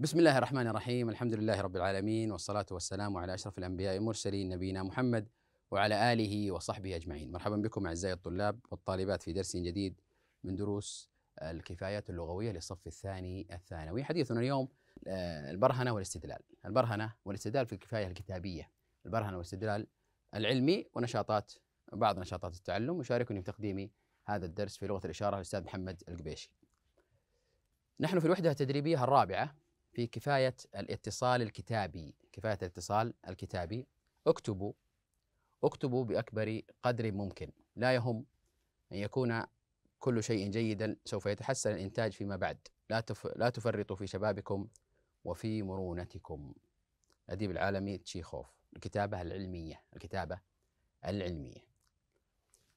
بسم الله الرحمن الرحيم الحمد لله رب العالمين والصلاة والسلام على أشرف الأنبياء والمرسلين نبينا محمد وعلى آله وصحبه أجمعين مرحبا بكم أعزائي الطلاب والطالبات في درس جديد من دروس الكفايات اللغوية للصف الثاني الثانوي حديثنا اليوم البرهنة والاستدلال البرهنة والاستدلال في الكفاية الكتابية البرهنة والاستدلال العلمي ونشاطات بعض نشاطات التعلم وشاركني في تقديم هذا الدرس في لغة الإشارة الأستاذ محمد القبيشي نحن في الوحدة التدريبية الرابعة في كفاية الاتصال الكتابي كفاية الاتصال الكتابي اكتبوا اكتبوا بأكبر قدر ممكن لا يهم أن يكون كل شيء جيدا سوف يتحسن الإنتاج فيما بعد لا, تف... لا تفرطوا في شبابكم وفي مرونتكم الأديب العالمي تشيخوف الكتابة العلمية الكتابة العلمية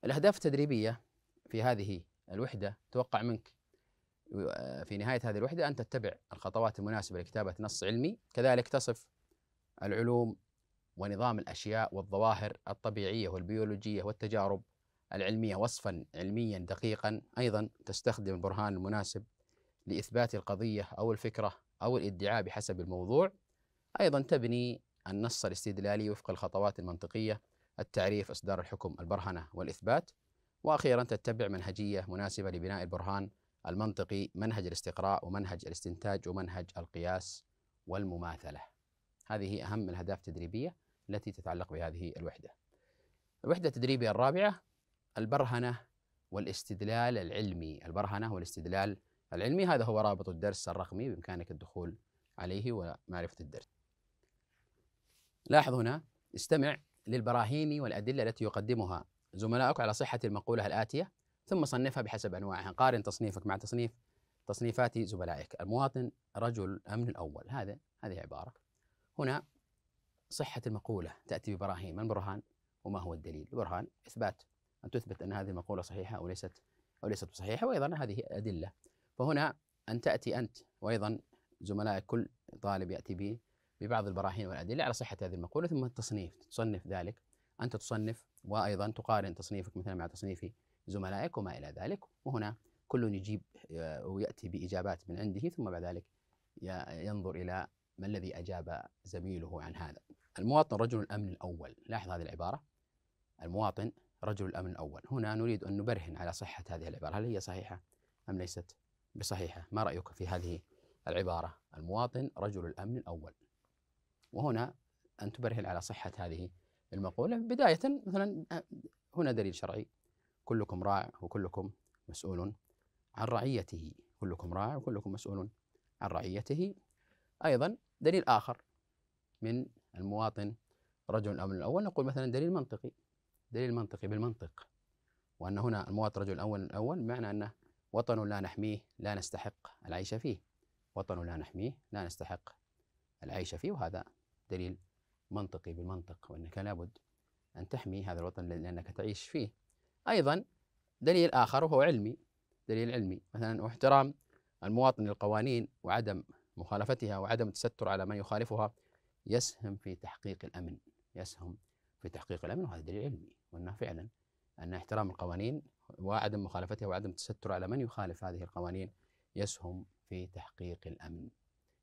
الأهداف التدريبية في هذه الوحدة توقع منك آه، في نهاية هذه الوحدة أن تتبع الخطوات المناسبة لكتابة نص علمي كذلك تصف العلوم ونظام الأشياء والظواهر الطبيعية والبيولوجية والتجارب العلمية وصفا علميا دقيقا أيضا تستخدم البرهان المناسب لإثبات القضية أو الفكرة أو الادعاء بحسب الموضوع أيضا تبني النص الاستدلالي وفق الخطوات المنطقية التعريف إصدار الحكم البرهنة والإثبات وأخيرا تتبع منهجية مناسبة لبناء البرهان المنطقي منهج الاستقراء ومنهج الاستنتاج ومنهج القياس والمماثلة هذه أهم الأهداف التدريبية التي تتعلق بهذه الوحدة الوحدة التدريبية الرابعة البرهنة والاستدلال العلمي البرهنة والاستدلال العلمي هذا هو رابط الدرس الرقمي بإمكانك الدخول عليه ومعرفة الدرس لاحظ هنا استمع للبراهين والأدلة التي يقدمها زملائك على صحة المقولة الآتية ثم صنفها بحسب انواعها قارن تصنيفك مع تصنيف تصنيفات زملائك المواطن رجل الامن الاول هذا هذه عباره هنا صحه المقوله تاتي ببراهين ما البرهان وما هو الدليل البرهان اثبات ان تثبت ان هذه المقوله صحيحه او ليست او ليست بصحيحه وايضا هذه ادله فهنا ان تاتي انت وايضا زملائك كل طالب ياتي به ببعض البراهين والادله على صحه هذه المقوله ثم التصنيف تصنف ذلك انت تصنف وايضا تقارن تصنيفك مثلا مع تصنيف زملائك وما إلى ذلك وهنا كل يجيب آه، ويأتي بإجابات من عنده ثم بعد ذلك ينظر إلى ما الذي أجاب زميله عن هذا المواطن رجل الأمن الأول لاحظ هذه العبارة المواطن رجل الأمن الأول هنا نريد أن نبرهن على صحة هذه العبارة هل هي صحيحة أم ليست بصحيحة ما رأيك في هذه العبارة المواطن رجل الأمن الأول وهنا أن تبرهن على صحة هذه المقولة بداية مثلا آه، هنا دليل شرعي كلكم راع وكلكم مسؤول عن رعيته كلكم راع وكلكم مسؤول عن رعيته أيضا دليل آخر من المواطن رجل الأمن الأول نقول مثلا دليل منطقي دليل منطقي بالمنطق وأن هنا المواطن رجل الأول الأول بمعنى أنه وطن لا نحميه لا نستحق العيش فيه وطن لا نحميه لا نستحق العيش فيه وهذا دليل منطقي بالمنطق وأنك لابد أن تحمي هذا الوطن لأنك تعيش فيه أيضا دليل آخر وهو علمي دليل علمي مثلا واحترام المواطن للقوانين وعدم مخالفتها وعدم التستر على من يخالفها يسهم في تحقيق الأمن يسهم في تحقيق الأمن وهذا دليل علمي وأنه فعلا أن احترام القوانين وعدم مخالفتها وعدم التستر على من يخالف هذه القوانين يسهم في تحقيق الأمن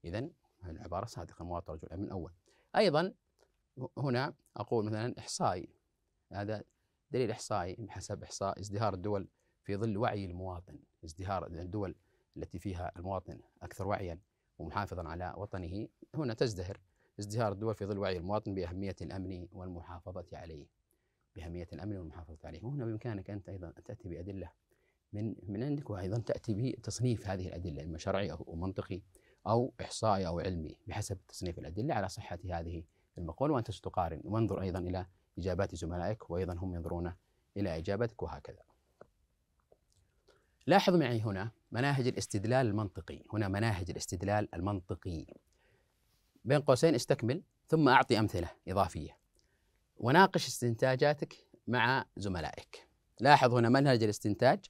إذا العبارة صادقة مواطن رجل الأمن أول أيضا هنا أقول مثلا إحصائي هذا دليل إحصائي حسب إحصاء ازدهار الدول في ظل وعي المواطن ازدهار الدول التي فيها المواطن أكثر وعيا ومحافظا على وطنه هنا تزدهر ازدهار الدول في ظل وعي المواطن بأهمية الأمن والمحافظة عليه بأهمية الأمن والمحافظة عليه وهنا بإمكانك أنت أيضا أن تأتي بأدلة من من عندك وأيضا تأتي بتصنيف هذه الأدلة إما شرعي أو منطقي أو إحصائي أو علمي بحسب تصنيف الأدلة على صحة هذه المقولة وأنت ستقارن وانظر أيضا إلى إجابات زملائك وأيضا هم ينظرون إلى إجابتك وهكذا لاحظ معي هنا مناهج الاستدلال المنطقي هنا مناهج الاستدلال المنطقي بين قوسين استكمل ثم أعطي أمثلة إضافية وناقش استنتاجاتك مع زملائك لاحظ هنا منهج الاستنتاج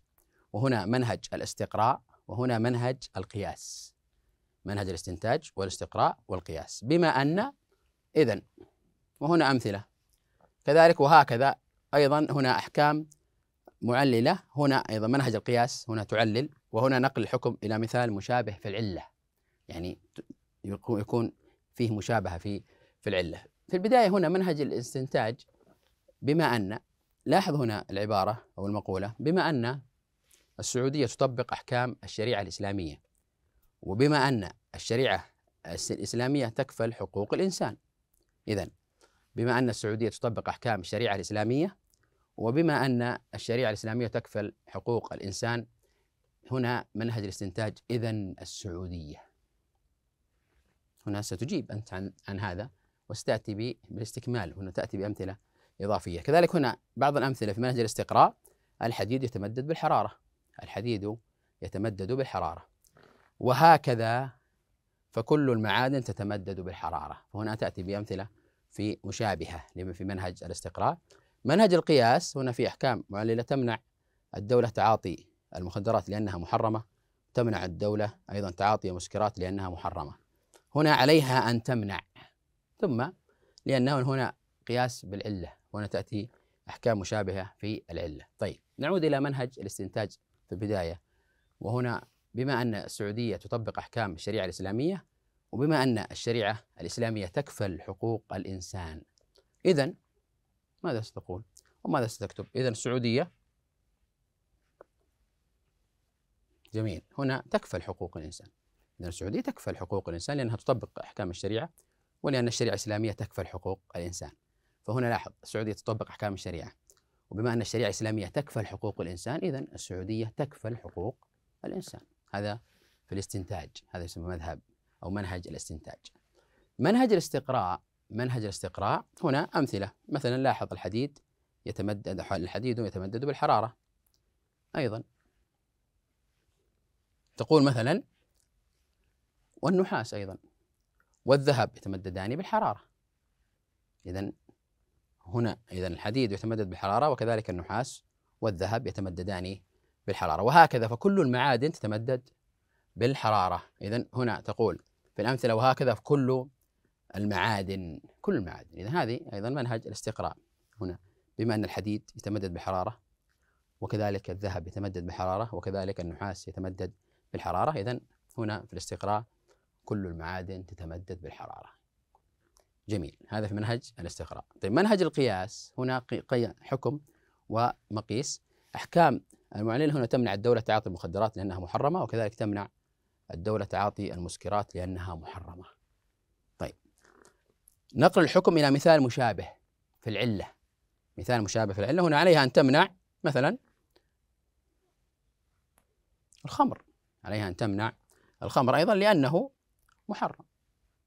وهنا منهج الاستقراء وهنا منهج القياس منهج الاستنتاج والاستقراء والقياس بما أن إذن وهنا أمثلة كذلك وهكذا أيضا هنا أحكام معللة هنا أيضا منهج القياس هنا تعلل وهنا نقل الحكم إلى مثال مشابه في العلة يعني يكون فيه مشابهة في في العلة في البداية هنا منهج الاستنتاج بما أن لاحظ هنا العبارة أو المقولة بما أن السعودية تطبق أحكام الشريعة الإسلامية وبما أن الشريعة الإسلامية تكفل حقوق الإنسان إذا بما أن السعودية تطبق أحكام الشريعة الإسلامية وبما أن الشريعة الإسلامية تكفل حقوق الإنسان هنا منهج الاستنتاج إذا السعودية هنا ستجيب أنت عن, عن هذا وستأتي بالاستكمال هنا تأتي بأمثلة إضافية كذلك هنا بعض الأمثلة في منهج الاستقراء الحديد يتمدد بالحرارة الحديد يتمدد بالحرارة وهكذا فكل المعادن تتمدد بالحرارة هنا تأتي بأمثلة في مشابهة لما في منهج الاستقراء منهج القياس هنا في أحكام معللة تمنع الدولة تعاطي المخدرات لأنها محرمة تمنع الدولة أيضا تعاطي المسكرات لأنها محرمة هنا عليها أن تمنع ثم لأنه هنا قياس بالعلة هنا تأتي أحكام مشابهة في العلة طيب نعود إلى منهج الاستنتاج في البداية وهنا بما أن السعودية تطبق أحكام الشريعة الإسلامية وبما أن الشريعة الإسلامية تكفل حقوق الإنسان إذا ماذا ستقول وماذا ستكتب إذا السعودية جميل هنا تكفل حقوق الإنسان إذا السعودية تكفل حقوق الإنسان لأنها تطبق أحكام الشريعة ولأن الشريعة الإسلامية تكفل حقوق الإنسان فهنا لاحظ السعودية تطبق أحكام الشريعة وبما أن الشريعة الإسلامية تكفل حقوق الإنسان إذا السعودية تكفل حقوق الإنسان هذا في الاستنتاج هذا يسمى مذهب أو منهج الاستنتاج منهج الاستقراء منهج الاستقراء هنا أمثلة مثلا لاحظ الحديد يتمدد الحديد يتمدد بالحرارة أيضا تقول مثلا والنحاس أيضا والذهب يتمددان بالحرارة إذا هنا إذا الحديد يتمدد بالحرارة وكذلك النحاس والذهب يتمددان بالحرارة وهكذا فكل المعادن تتمدد بالحرارة إذا هنا تقول في الأمثلة وهكذا في كل المعادن كل المعادن إذا هذه أيضا منهج الاستقراء هنا بما أن الحديد يتمدد بحرارة وكذلك الذهب يتمدد بحرارة وكذلك النحاس يتمدد بالحرارة إذا هنا في الاستقراء كل المعادن تتمدد بالحرارة جميل هذا في منهج الاستقراء طيب منهج القياس هنا قي حكم ومقيس أحكام المعلنة هنا تمنع الدولة تعاطي المخدرات لأنها محرمة وكذلك تمنع الدولة تعاطي المسكرات لأنها محرمة طيب نقل الحكم إلى مثال مشابه في العلة مثال مشابه في العلة هنا عليها أن تمنع مثلا الخمر عليها أن تمنع الخمر أيضا لأنه محرم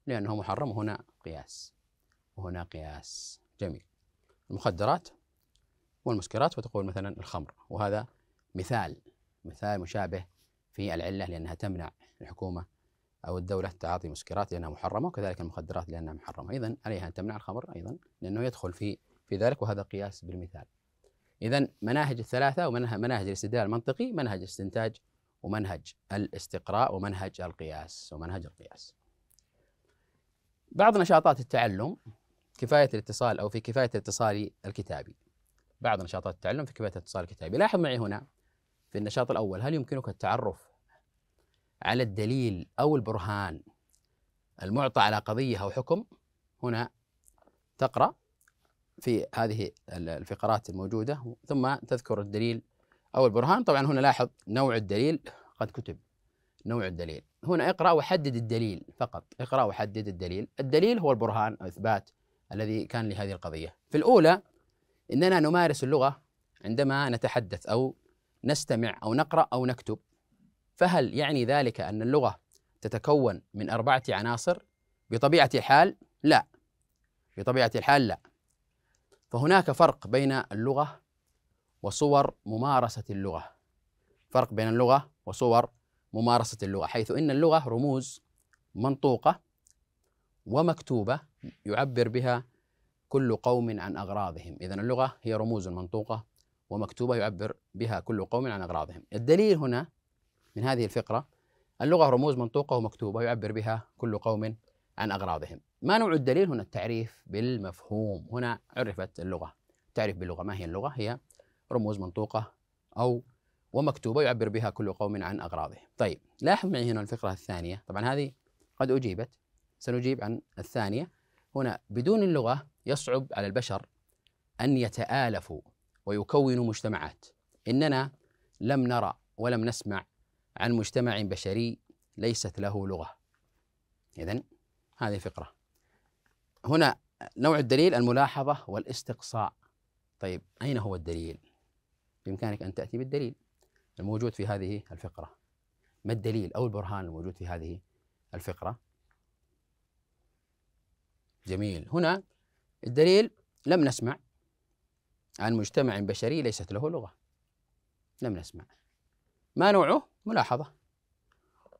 لأنه محرم وهنا قياس وهنا قياس جميل المخدرات والمسكرات وتقول مثلا الخمر وهذا مثال مثال مشابه في العلة لأنها تمنع الحكومة أو الدولة تعاطي مسكرات لأنها محرمة وكذلك المخدرات لأنها محرمة أيضا عليها أن تمنع الخمر أيضا لأنه يدخل في في ذلك وهذا قياس بالمثال إذا مناهج الثلاثة مناهج الاستدلال المنطقي منهج الاستنتاج ومنهج الاستقراء ومنهج القياس ومنهج القياس بعض نشاطات التعلم كفاية الاتصال أو في كفاية الاتصال الكتابي بعض نشاطات التعلم في كفاية الاتصال الكتابي لاحظ معي هنا في النشاط الأول هل يمكنك التعرف على الدليل أو البرهان المعطى على قضية أو حكم هنا تقرأ في هذه الفقرات الموجودة ثم تذكر الدليل أو البرهان طبعا هنا لاحظ نوع الدليل قد كتب نوع الدليل هنا اقرأ وحدد الدليل فقط اقرأ وحدد الدليل الدليل هو البرهان أو إثبات الذي كان لهذه القضية في الأولى إننا نمارس اللغة عندما نتحدث أو نستمع أو نقرأ أو نكتب فهل يعني ذلك أن اللغة تتكون من أربعة عناصر؟ بطبيعة الحال لا بطبيعة الحال لا فهناك فرق بين اللغة وصور ممارسة اللغة فرق بين اللغة وصور ممارسة اللغة حيث إن اللغة رموز منطوقة ومكتوبة يعبر بها كل قوم عن أغراضهم إذا اللغة هي رموز منطوقة ومكتوبة يعبر بها كل قوم عن أغراضهم الدليل هنا من هذه الفقرة اللغة رموز منطوقة ومكتوبة يعبر بها كل قوم عن أغراضهم ما نوع الدليل هنا التعريف بالمفهوم هنا عرفت اللغة التعريف باللغة ما هي اللغة هي رموز منطوقة أو ومكتوبة يعبر بها كل قوم عن أغراضه طيب لاحظ معي هنا الفقرة الثانية طبعا هذه قد أجيبت سنجيب عن الثانية هنا بدون اللغة يصعب على البشر أن يتآلفوا ويكونوا مجتمعات إننا لم نرى ولم نسمع عن مجتمع بشري ليست له لغة إذا هذه فقرة هنا نوع الدليل الملاحظة والاستقصاء طيب أين هو الدليل؟ بإمكانك أن تأتي بالدليل الموجود في هذه الفقرة ما الدليل أو البرهان الموجود في هذه الفقرة جميل هنا الدليل لم نسمع عن مجتمع بشري ليست له لغة لم نسمع ما نوعه ملاحظة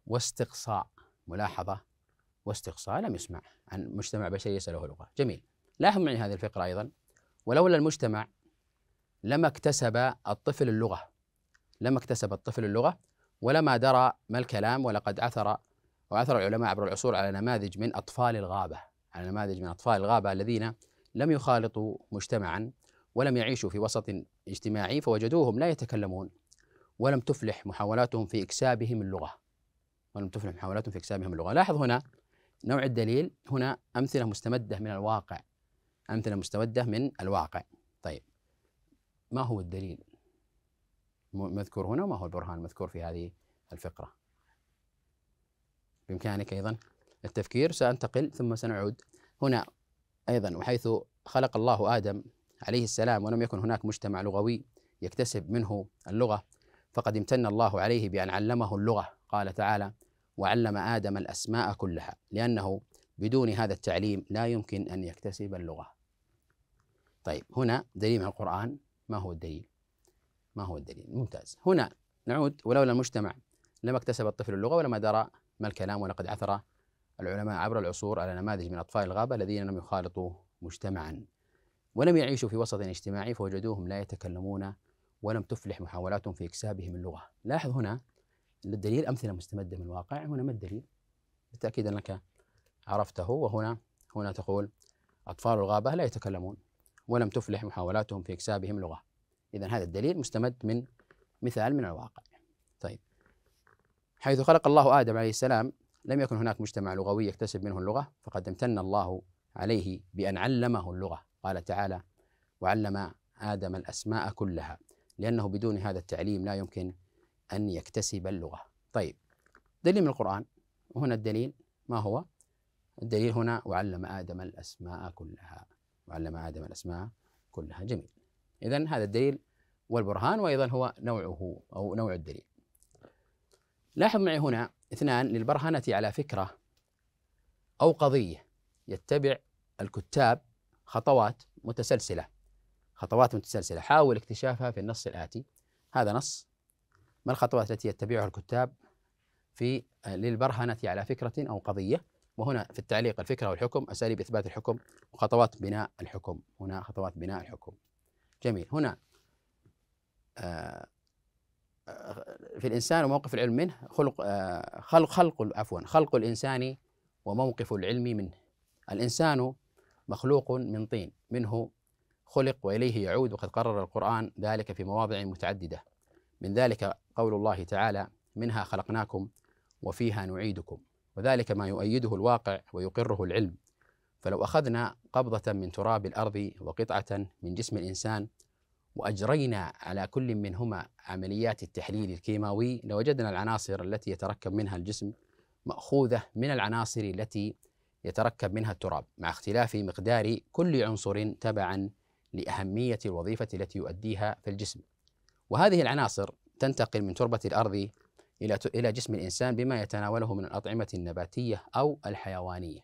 واستقصاء ملاحظة واستقصاء لم يسمع عن مجتمع بشري ليس له لغة جميل لاحظ معي هذه الفقرة أيضا ولولا المجتمع لما اكتسب الطفل اللغة لما اكتسب الطفل اللغة ولما درى ما الكلام ولقد عثر وعثر العلماء عبر العصور على نماذج من أطفال الغابة على نماذج من أطفال الغابة الذين لم يخالطوا مجتمعا ولم يعيشوا في وسط اجتماعي فوجدوهم لا يتكلمون ولم تفلح محاولاتهم في إكسابهم اللغة ولم تفلح محاولاتهم في إكسابهم اللغة لاحظ هنا نوع الدليل هنا أمثلة مستمدة من الواقع أمثلة مستمدة من الواقع طيب ما هو الدليل مذكور هنا وما هو البرهان المذكور في هذه الفقرة بإمكانك أيضا التفكير سأنتقل ثم سنعود هنا أيضا وحيث خلق الله آدم عليه السلام ولم يكن هناك مجتمع لغوي يكتسب منه اللغة فقد امتن الله عليه بأن علمه اللغة قال تعالى وعلم آدم الأسماء كلها لأنه بدون هذا التعليم لا يمكن أن يكتسب اللغة طيب هنا دليل من القرآن ما هو الدليل ما هو الدليل ممتاز هنا نعود ولولا المجتمع لما اكتسب الطفل اللغة ولما درى ما الكلام ولقد عثر العلماء عبر العصور على نماذج من أطفال الغابة الذين لم يخالطوا مجتمعا ولم يعيشوا في وسط اجتماعي فوجدوهم لا يتكلمون ولم تفلح محاولاتهم في إكسابهم اللغة لاحظ هنا الدليل أمثلة مستمدة من الواقع هنا ما الدليل بالتأكيد أنك عرفته وهنا هنا تقول أطفال الغابة لا يتكلمون ولم تفلح محاولاتهم في إكسابهم لغة إذا هذا الدليل مستمد من مثال من الواقع طيب حيث خلق الله آدم عليه السلام لم يكن هناك مجتمع لغوي يكتسب منه اللغة فقد امتن الله عليه بأن علمه اللغة قال تعالى وعلم آدم الأسماء كلها لأنه بدون هذا التعليم لا يمكن أن يكتسب اللغة طيب دليل من القرآن وهنا الدليل ما هو الدليل هنا وعلم آدم الأسماء كلها وعلم آدم الأسماء كلها جميل إذا هذا الدليل والبرهان وأيضا هو نوعه أو نوع الدليل لاحظ معي هنا اثنان للبرهنة على فكرة أو قضية يتبع الكتاب خطوات متسلسلة خطوات متسلسلة حاول اكتشافها في النص الآتي هذا نص ما الخطوات التي يتبعها الكتاب في آه، للبرهنة على فكرة أو قضية وهنا في التعليق الفكرة والحكم أساليب إثبات الحكم وخطوات بناء الحكم هنا خطوات بناء الحكم جميل هنا آه، في الإنسان وموقف العلم منه خلق آه، خلق خلق عفوا خلق الإنسان وموقف العلم منه الإنسان مخلوق من طين منه خلق واليه يعود وقد قرر القران ذلك في مواضع متعدده من ذلك قول الله تعالى منها خلقناكم وفيها نعيدكم وذلك ما يؤيده الواقع ويقره العلم فلو اخذنا قبضه من تراب الارض وقطعه من جسم الانسان واجرينا على كل منهما عمليات التحليل الكيماوي لوجدنا العناصر التي يتركب منها الجسم ماخوذه من العناصر التي يتركب منها التراب مع اختلاف مقدار كل عنصر تبعا لأهمية الوظيفة التي يؤديها في الجسم وهذه العناصر تنتقل من تربة الأرض إلى إلى جسم الإنسان بما يتناوله من الأطعمة النباتية أو الحيوانية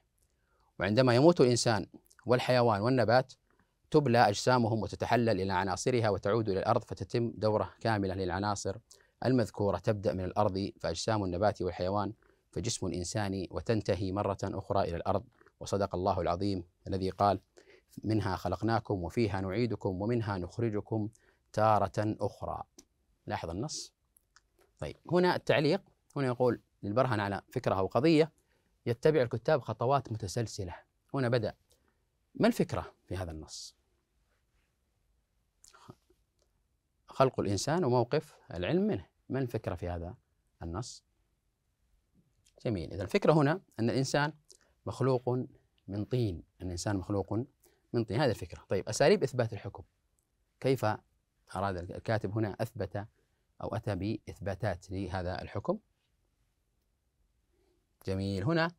وعندما يموت الإنسان والحيوان والنبات تبلى أجسامهم وتتحلل إلى عناصرها وتعود إلى الأرض فتتم دورة كاملة للعناصر المذكورة تبدأ من الأرض فأجسام النبات والحيوان فجسم الانسان وتنتهي مرة أخرى إلى الأرض وصدق الله العظيم الذي قال منها خلقناكم وفيها نعيدكم ومنها نخرجكم تارة أخرى لاحظ النص طيب هنا التعليق هنا يقول للبرهن على فكرة أو قضية يتبع الكتاب خطوات متسلسلة هنا بدأ ما الفكرة في هذا النص خلق الإنسان وموقف العلم منه ما الفكرة في هذا النص جميل إذا الفكرة هنا أن الإنسان مخلوق من طين الإنسان مخلوق من طين هذه الفكرة طيب أساليب إثبات الحكم كيف أراد الكاتب هنا أثبت أو أتى بإثباتات لهذا الحكم جميل هنا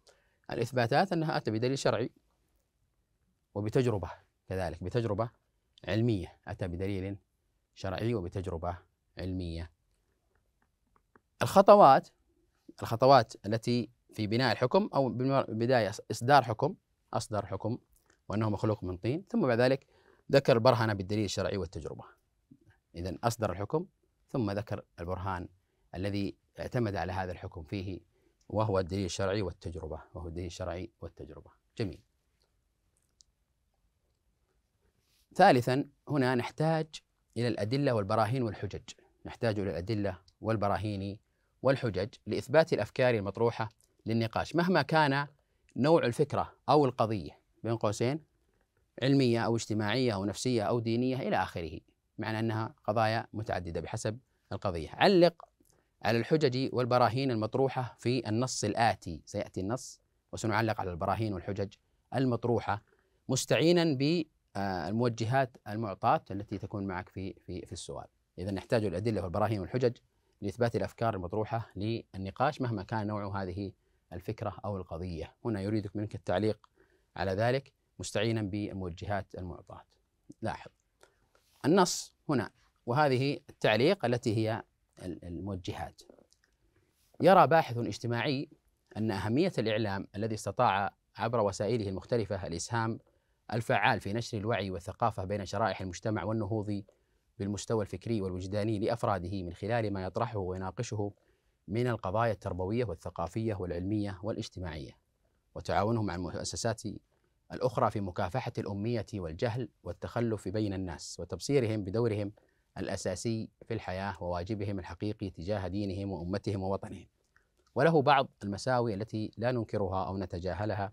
الإثباتات أنها أتى بدليل شرعي وبتجربة كذلك بتجربة علمية أتى بدليل شرعي وبتجربة علمية الخطوات الخطوات التي في بناء الحكم أو بالبداية إصدار حكم أصدر حكم وأنه مخلوق من طين ثم بعد ذلك ذكر البرهنة بالدليل الشرعي والتجربة إذا أصدر الحكم ثم ذكر البرهان الذي اعتمد على هذا الحكم فيه وهو الدليل الشرعي والتجربة وهو الدليل الشرعي والتجربة جميل ثالثا هنا نحتاج إلى الأدلة والبراهين والحجج نحتاج إلى الأدلة والبراهين والحجج لإثبات الأفكار المطروحة للنقاش مهما كان نوع الفكرة أو القضية بين قوسين علمية أو اجتماعية أو نفسية أو دينية إلى آخره معنى أنها قضايا متعددة بحسب القضية علق على الحجج والبراهين المطروحة في النص الآتي سيأتي النص وسنعلق على البراهين والحجج المطروحة مستعينا بالموجهات آه، المعطاة التي تكون معك في في في السؤال إذا نحتاج الأدلة والبراهين والحجج لإثبات الأفكار المطروحة للنقاش مهما كان نوع هذه الفكرة أو القضية هنا يريدك منك التعليق على ذلك مستعينا بالموجهات المعطاة لاحظ النص هنا وهذه التعليق التي هي الموجهات يرى باحث اجتماعي أن أهمية الإعلام الذي استطاع عبر وسائله المختلفة الإسهام الفعال في نشر الوعي والثقافة بين شرائح المجتمع والنهوض بالمستوى الفكري والوجداني لأفراده من خلال ما يطرحه ويناقشه من القضايا التربوية والثقافية والعلمية والاجتماعية وتعاونهم مع المؤسسات الأخرى في مكافحة الأمية والجهل والتخلف بين الناس وتبصيرهم بدورهم الأساسي في الحياة وواجبهم الحقيقي تجاه دينهم وأمتهم ووطنهم وله بعض المساوئ التي لا ننكرها أو نتجاهلها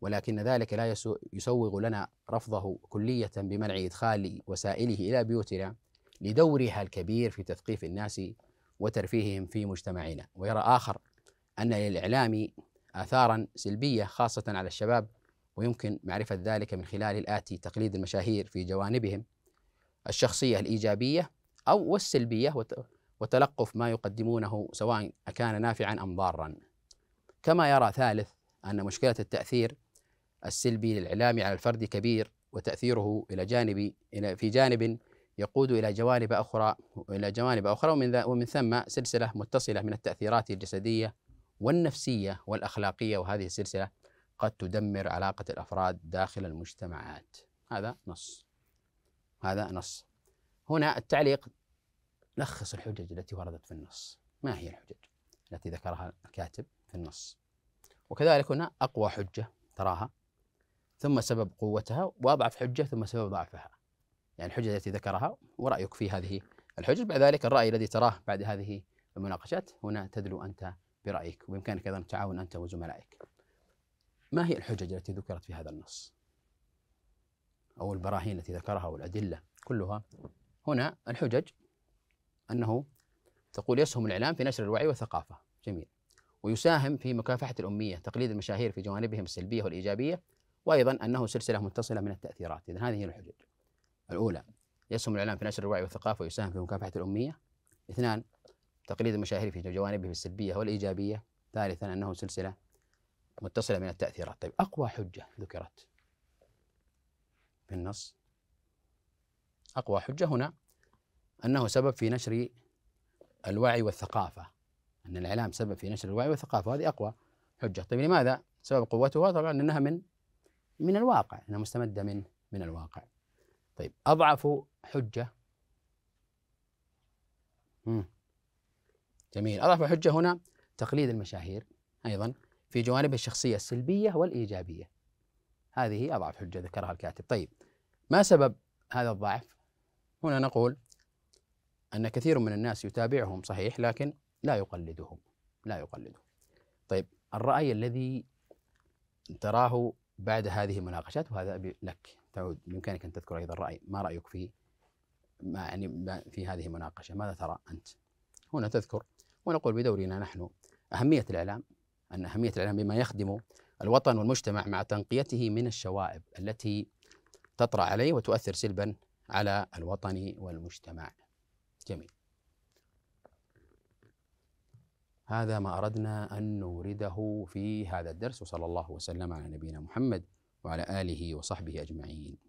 ولكن ذلك لا يسوغ لنا رفضه كلية بمنع إدخال وسائله إلى بيوتنا لدورها الكبير في تثقيف الناس وترفيههم في مجتمعنا ويرى آخر أن للإعلام آثارا سلبية خاصة على الشباب ويمكن معرفة ذلك من خلال الآتي تقليد المشاهير في جوانبهم الشخصية الإيجابية أو والسلبية وتلقف ما يقدمونه سواء أكان نافعا أم ضارا كما يرى ثالث أن مشكلة التأثير السلبي للإعلام على الفرد كبير وتأثيره إلى جانب إلى في جانب يقود إلى جوانب أخرى إلى جوانب أخرى ومن, ومن ثم سلسلة متصلة من التأثيرات الجسدية والنفسية والأخلاقية وهذه السلسلة قد تدمر علاقة الأفراد داخل المجتمعات هذا نص هذا نص هنا التعليق لخص الحجج التي وردت في النص ما هي الحجج التي ذكرها الكاتب في النص وكذلك هنا أقوى حجة تراها ثم سبب قوتها وأضعف حجة ثم سبب ضعفها يعني الحجة التي ذكرها ورأيك في هذه الحجج بعد ذلك الرأي الذي تراه بعد هذه المناقشات هنا تدلو أنت برأيك وبإمكانك أيضا التعاون أنت وزملائك ما هي الحجج التي ذكرت في هذا النص أو البراهين التي ذكرها والأدلة كلها هنا الحجج أنه تقول يسهم الإعلام في نشر الوعي والثقافة جميل ويساهم في مكافحة الأمية تقليد المشاهير في جوانبهم السلبية والإيجابية وأيضا أنه سلسلة متصلة من التأثيرات إذا هذه هي الحجج الأولى يسهم الإعلام في نشر الوعي والثقافة ويساهم في مكافحة الأمية اثنان تقليد المشاهير في جوانبهم السلبية والإيجابية ثالثا أنه سلسلة متصلة من التأثيرات طيب أقوى حجة ذكرت في النص أقوى حجة هنا أنه سبب في نشر الوعي والثقافة أن الإعلام سبب في نشر الوعي والثقافة هذه أقوى حجة طيب لماذا سبب قوتها طبعا أنها من من الواقع أنها مستمدة من من الواقع طيب أضعف حجة مم. جميل أضعف حجة هنا تقليد المشاهير أيضا في جوانبه الشخصية السلبية والإيجابية هذه أضعف حجة ذكرها الكاتب طيب ما سبب هذا الضعف؟ هنا نقول أن كثير من الناس يتابعهم صحيح لكن لا يقلدهم لا يقلدهم طيب الرأي الذي تراه بعد هذه المناقشات وهذا لك تعود بإمكانك أن تذكر أيضا الرأي ما رأيك في ما يعني في هذه المناقشة ماذا ترى أنت؟ هنا تذكر ونقول بدورنا نحن أهمية الإعلام أن أهمية الإعلام بما يخدم الوطن والمجتمع مع تنقيته من الشوائب التي تطرأ عليه وتؤثر سلبا على الوطن والمجتمع جميل هذا ما أردنا أن نورده في هذا الدرس وصلى الله وسلم على نبينا محمد وعلى آله وصحبه أجمعين